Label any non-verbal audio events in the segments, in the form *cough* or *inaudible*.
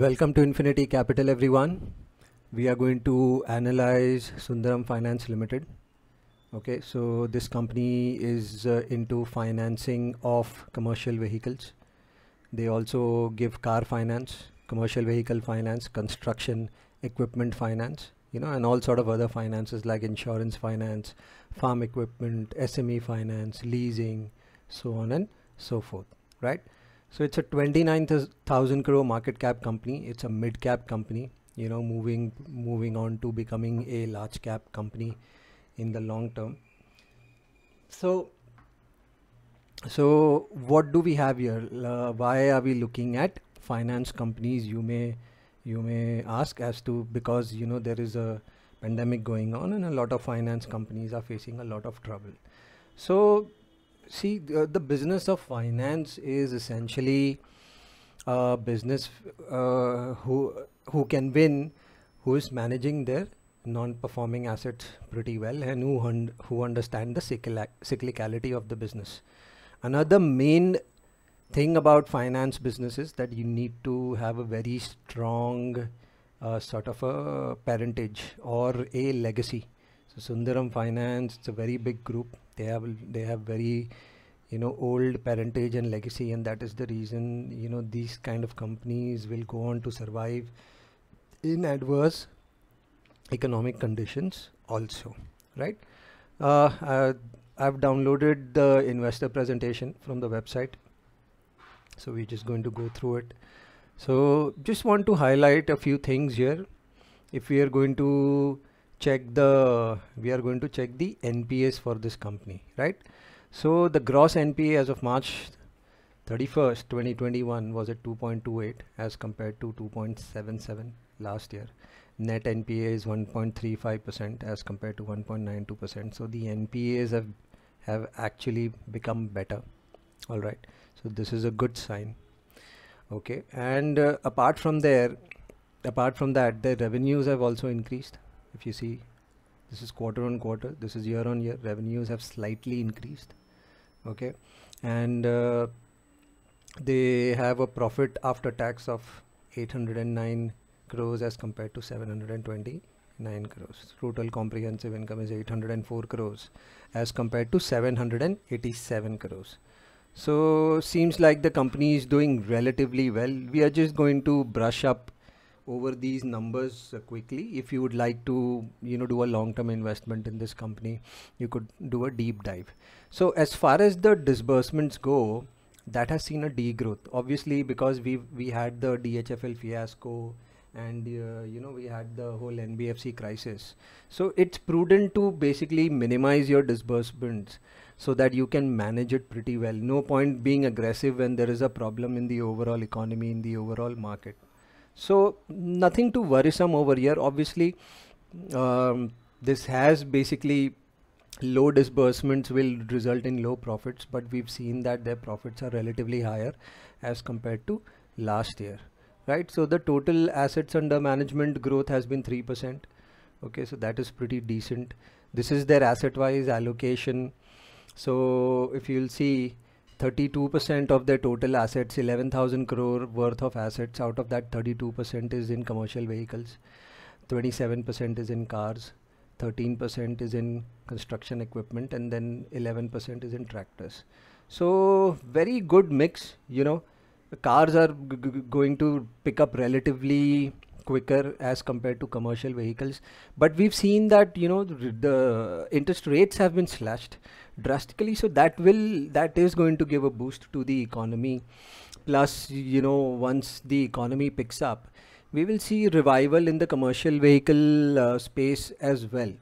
Welcome to Infinity Capital everyone. We are going to analyze Sundaram Finance Limited. Okay, so this company is uh, into financing of commercial vehicles. They also give car finance, commercial vehicle finance, construction, equipment finance, you know, and all sort of other finances like insurance finance, farm equipment, SME finance, leasing, so on and so forth, right? So it's a 29,000 crore market cap company. It's a mid cap company, you know, moving, moving on to becoming a large cap company in the long term. So, so what do we have here? Uh, why are we looking at finance companies? You may, you may ask as to because you know there is a pandemic going on and a lot of finance companies are facing a lot of trouble. So see the, the business of finance is essentially a business uh, who who can win who is managing their non-performing assets pretty well and who un who understand the cyclic cyclicality of the business another main thing about finance business is that you need to have a very strong uh, sort of a parentage or a legacy so sundaram finance it's a very big group they have they have very you know old parentage and legacy and that is the reason you know these kind of companies will go on to survive in adverse economic conditions also right uh, uh I've downloaded the investor presentation from the website so we're just going to go through it so just want to highlight a few things here if we are going to check the we are going to check the NPAs for this company right so the gross NPA as of March 31st 2021 was at 2.28 as compared to 2.77 last year net NPA is 1.35% as compared to 1.92% so the NPAs have have actually become better all right so this is a good sign okay and uh, apart from there apart from that the revenues have also increased if you see this is quarter on quarter this is year on year revenues have slightly increased okay and uh, they have a profit after tax of 809 crores as compared to 729 crores total comprehensive income is 804 crores as compared to 787 crores so seems like the company is doing relatively well we are just going to brush up over these numbers quickly if you would like to you know do a long-term investment in this company you could do a deep dive so as far as the disbursements go that has seen a degrowth obviously because we we had the DHFL fiasco and uh, you know we had the whole NBFC crisis so it's prudent to basically minimize your disbursements so that you can manage it pretty well no point being aggressive when there is a problem in the overall economy in the overall market so nothing too worrisome over here obviously um, this has basically low disbursements will result in low profits but we've seen that their profits are relatively higher as compared to last year right so the total assets under management growth has been 3% okay so that is pretty decent this is their asset wise allocation so if you'll see 32% of their total assets, 11,000 crore worth of assets. Out of that, 32% is in commercial vehicles, 27% is in cars, 13% is in construction equipment, and then 11% is in tractors. So, very good mix. You know, cars are going to pick up relatively quicker as compared to commercial vehicles but we've seen that you know the, the interest rates have been slashed drastically so that will that is going to give a boost to the economy plus you know once the economy picks up we will see revival in the commercial vehicle uh, space as well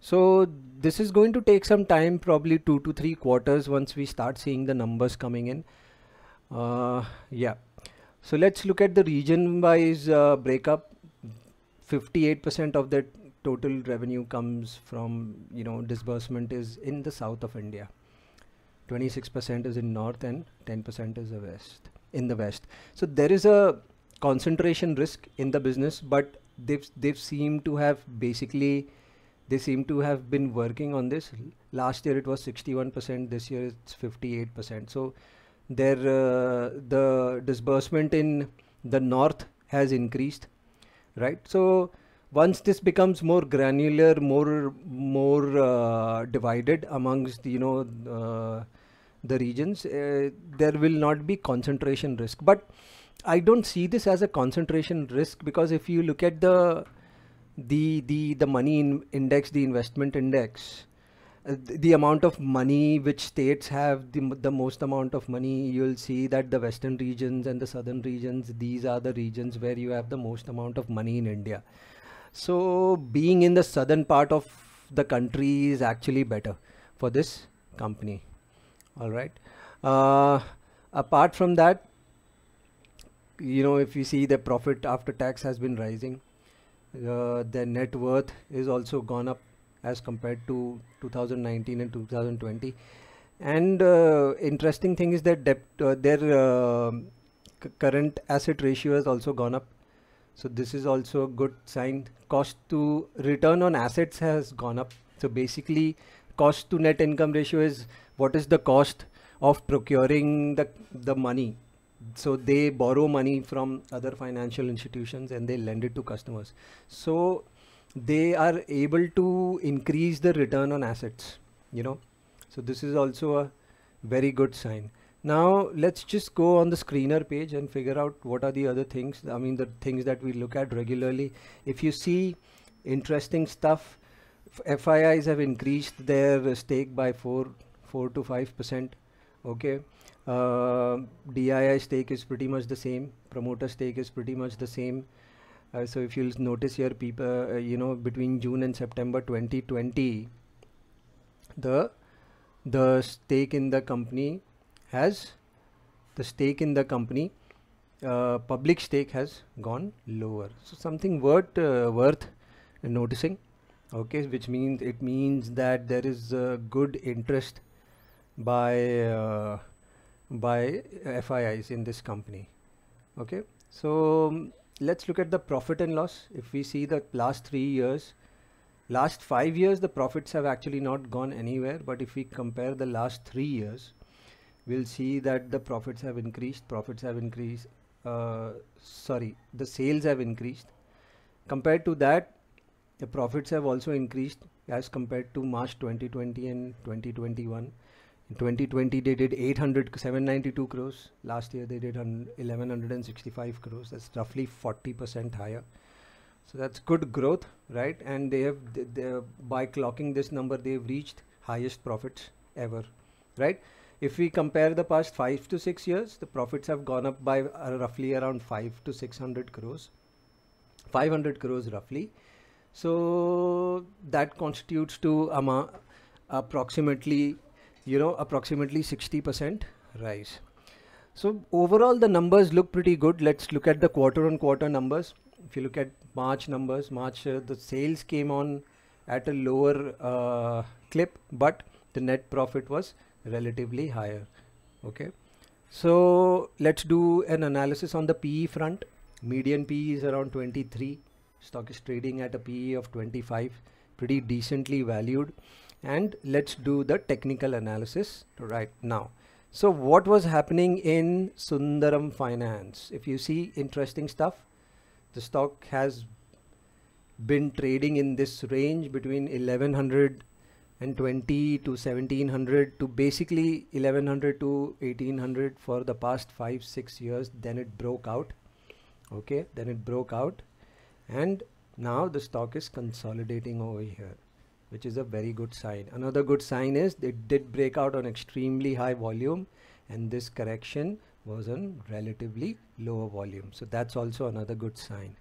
so this is going to take some time probably two to three quarters once we start seeing the numbers coming in uh, yeah so let's look at the region wise uh, breakup. 58% of that total revenue comes from, you know, disbursement is in the south of India. 26% is in north and 10% is the west in the west. So there is a concentration risk in the business, but they've, they've seemed to have basically, they seem to have been working on this. Last year it was 61%, this year it's 58%. So there, uh, the disbursement in the north has increased, right? So once this becomes more granular, more more uh, divided amongst you know uh, the regions, there will not be concentration risk. But I don't see this as a concentration risk because if you look at the the the the money in index, the investment index, the amount of money which states have the, the most amount of money you'll see that the western regions and the southern regions these are the regions where you have the most amount of money in india so being in the southern part of the country is actually better for this company all right uh, apart from that you know if you see the profit after tax has been rising uh, the net worth is also gone up as compared to 2019 and 2020 and uh, interesting thing is that debt uh, their uh, current asset ratio has also gone up so this is also a good sign cost to return on assets has gone up so basically cost to net income ratio is what is the cost of procuring the the money so they borrow money from other financial institutions and they lend it to customers so they are able to increase the return on assets you know so this is also a very good sign now let's just go on the screener page and figure out what are the other things i mean the things that we look at regularly if you see interesting stuff FIIs have increased their stake by 4 4 to 5 percent okay uh, DII stake is pretty much the same promoter stake is pretty much the same uh, so if you'll notice here people uh, uh, you know between June and September 2020 the the stake in the company has the stake in the company uh, public stake has gone lower so something worth uh, worth noticing okay which means it means that there is a good interest by uh, by FIIs in this company okay so let's look at the profit and loss. If we see the last three years, last five years, the profits have actually not gone anywhere. But if we compare the last three years, we'll see that the profits have increased. Profits have increased. Uh, sorry, the sales have increased. Compared to that, the profits have also increased as compared to March 2020 and 2021. In 2020, they did 800, 792 crores. Last year, they did 1165 crores. That's roughly 40% higher. So that's good growth, right? And they have, they, by clocking this number, they've reached highest profits ever, right? If we compare the past five to six years, the profits have gone up by uh, roughly around five to 600 crores, 500 crores roughly. So that constitutes to um, approximately you know approximately 60% rise so overall the numbers look pretty good let's look at the quarter on quarter numbers if you look at march numbers march uh, the sales came on at a lower uh, clip but the net profit was relatively higher okay so let's do an analysis on the pe front median pe is around 23 stock is trading at a pe of 25 pretty decently valued and let's do the technical analysis right now. So what was happening in Sundaram Finance? If you see interesting stuff, the stock has been trading in this range between 1100 and 20 to 1700 to basically 1100 to 1800 for the past five six years then it broke out okay then it broke out and now the stock is consolidating over here which is a very good sign. Another good sign is it did break out on extremely high volume and this correction was on relatively lower volume. So that's also another good sign.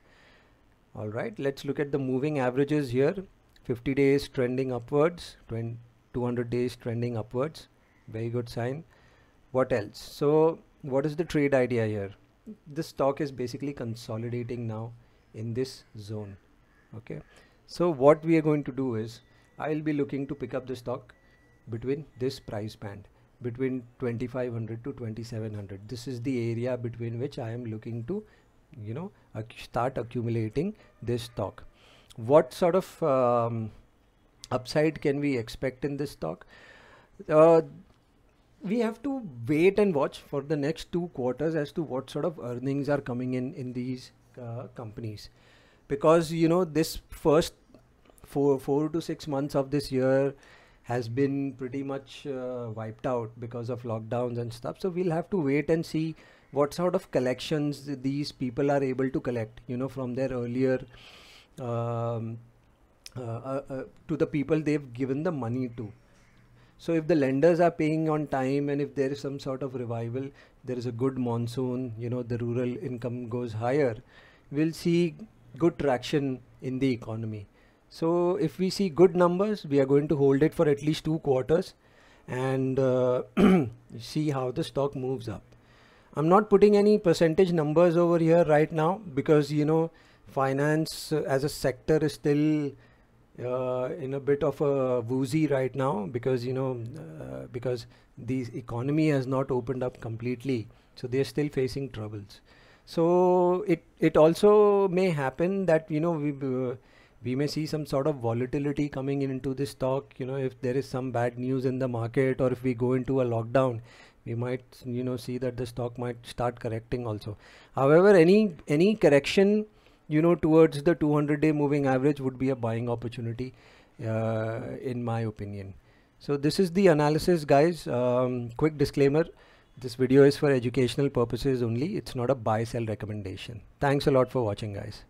All right, let's look at the moving averages here. 50 days trending upwards, 200 days trending upwards. Very good sign. What else? So what is the trade idea here? This stock is basically consolidating now in this zone. Okay. So what we are going to do is I will be looking to pick up the stock between this price band between 2500 to 2700 this is the area between which I am looking to you know start accumulating this stock what sort of um, upside can we expect in this stock uh, we have to wait and watch for the next two quarters as to what sort of earnings are coming in in these uh, companies because you know this first four four to six months of this year has been pretty much uh, wiped out because of lockdowns and stuff. So we'll have to wait and see what sort of collections these people are able to collect. You know, from their earlier. Um, uh, uh, uh, to the people they've given the money to. So if the lenders are paying on time and if there is some sort of revival, there is a good monsoon, you know, the rural income goes higher, we'll see good traction in the economy. So if we see good numbers, we are going to hold it for at least two quarters and uh, *clears throat* see how the stock moves up. I'm not putting any percentage numbers over here right now because you know finance uh, as a sector is still uh, in a bit of a woozy right now because you know uh, because the economy has not opened up completely so they're still facing troubles so it it also may happen that you know we uh, we may see some sort of volatility coming into this stock you know if there is some bad news in the market or if we go into a lockdown we might you know see that the stock might start correcting also however any any correction you know towards the 200 day moving average would be a buying opportunity uh, in my opinion so this is the analysis guys um, quick disclaimer this video is for educational purposes only it's not a buy sell recommendation thanks a lot for watching guys